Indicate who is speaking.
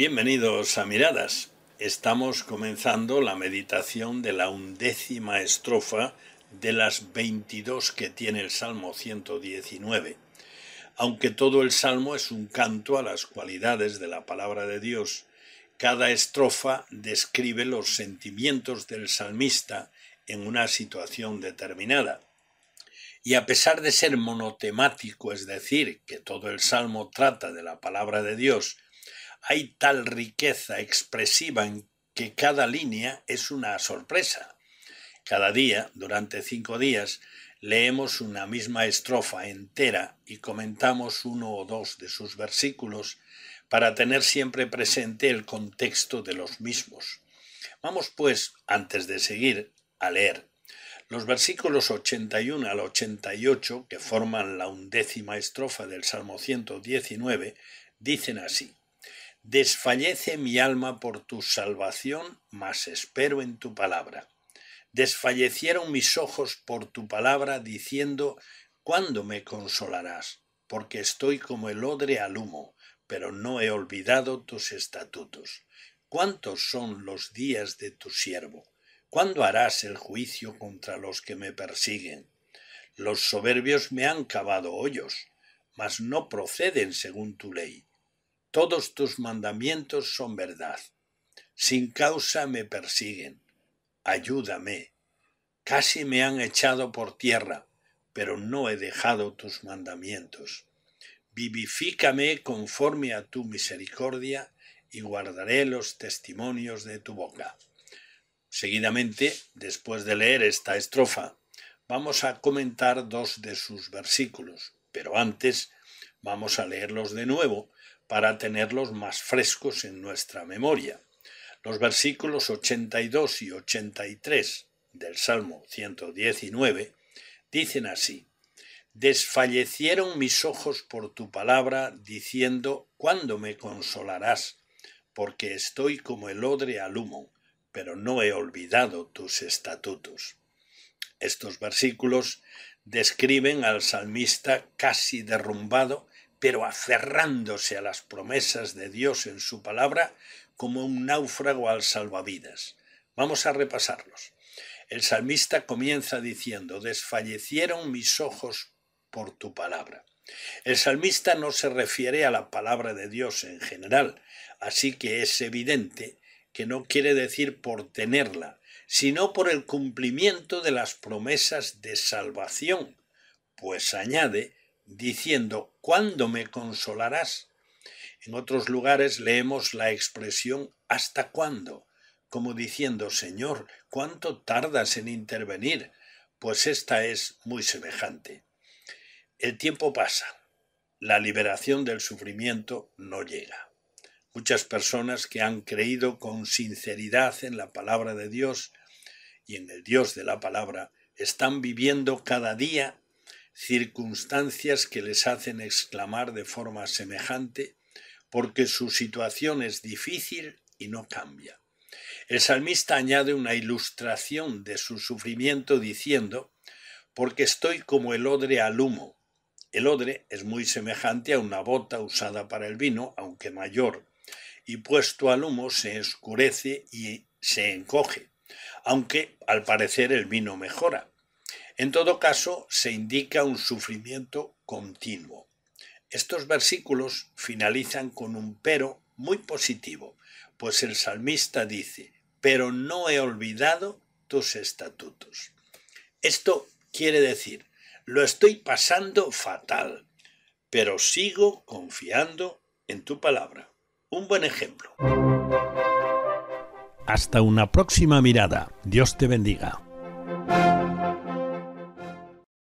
Speaker 1: Bienvenidos a Miradas. Estamos comenzando la meditación de la undécima estrofa de las 22 que tiene el Salmo 119. Aunque todo el Salmo es un canto a las cualidades de la palabra de Dios, cada estrofa describe los sentimientos del salmista en una situación determinada. Y a pesar de ser monotemático, es decir, que todo el Salmo trata de la palabra de Dios, hay tal riqueza expresiva en que cada línea es una sorpresa. Cada día, durante cinco días, leemos una misma estrofa entera y comentamos uno o dos de sus versículos para tener siempre presente el contexto de los mismos. Vamos pues, antes de seguir, a leer. Los versículos 81 al 88, que forman la undécima estrofa del Salmo 119, dicen así. Desfallece mi alma por tu salvación, mas espero en tu palabra. Desfallecieron mis ojos por tu palabra, diciendo, ¿cuándo me consolarás? Porque estoy como el odre al humo, pero no he olvidado tus estatutos. ¿Cuántos son los días de tu siervo? ¿Cuándo harás el juicio contra los que me persiguen? Los soberbios me han cavado hoyos, mas no proceden según tu ley. Todos tus mandamientos son verdad. Sin causa me persiguen. Ayúdame. Casi me han echado por tierra, pero no he dejado tus mandamientos. Vivifícame conforme a tu misericordia y guardaré los testimonios de tu boca. Seguidamente, después de leer esta estrofa, vamos a comentar dos de sus versículos, pero antes vamos a leerlos de nuevo para tenerlos más frescos en nuestra memoria. Los versículos 82 y 83 del Salmo 119 dicen así, Desfallecieron mis ojos por tu palabra, diciendo, ¿cuándo me consolarás? Porque estoy como el odre al humo, pero no he olvidado tus estatutos. Estos versículos describen al salmista casi derrumbado pero aferrándose a las promesas de Dios en su palabra como un náufrago al salvavidas. Vamos a repasarlos. El salmista comienza diciendo, desfallecieron mis ojos por tu palabra. El salmista no se refiere a la palabra de Dios en general, así que es evidente que no quiere decir por tenerla, sino por el cumplimiento de las promesas de salvación, pues añade diciendo, ¿cuándo me consolarás? En otros lugares leemos la expresión ¿hasta cuándo? como diciendo, Señor, ¿cuánto tardas en intervenir? Pues esta es muy semejante. El tiempo pasa, la liberación del sufrimiento no llega. Muchas personas que han creído con sinceridad en la palabra de Dios y en el Dios de la palabra están viviendo cada día circunstancias que les hacen exclamar de forma semejante, porque su situación es difícil y no cambia. El salmista añade una ilustración de su sufrimiento diciendo, porque estoy como el odre al humo. El odre es muy semejante a una bota usada para el vino, aunque mayor, y puesto al humo se escurece y se encoge, aunque al parecer el vino mejora. En todo caso, se indica un sufrimiento continuo. Estos versículos finalizan con un pero muy positivo, pues el salmista dice, pero no he olvidado tus estatutos. Esto quiere decir, lo estoy pasando fatal, pero sigo confiando en tu palabra. Un buen ejemplo. Hasta una próxima mirada. Dios te bendiga.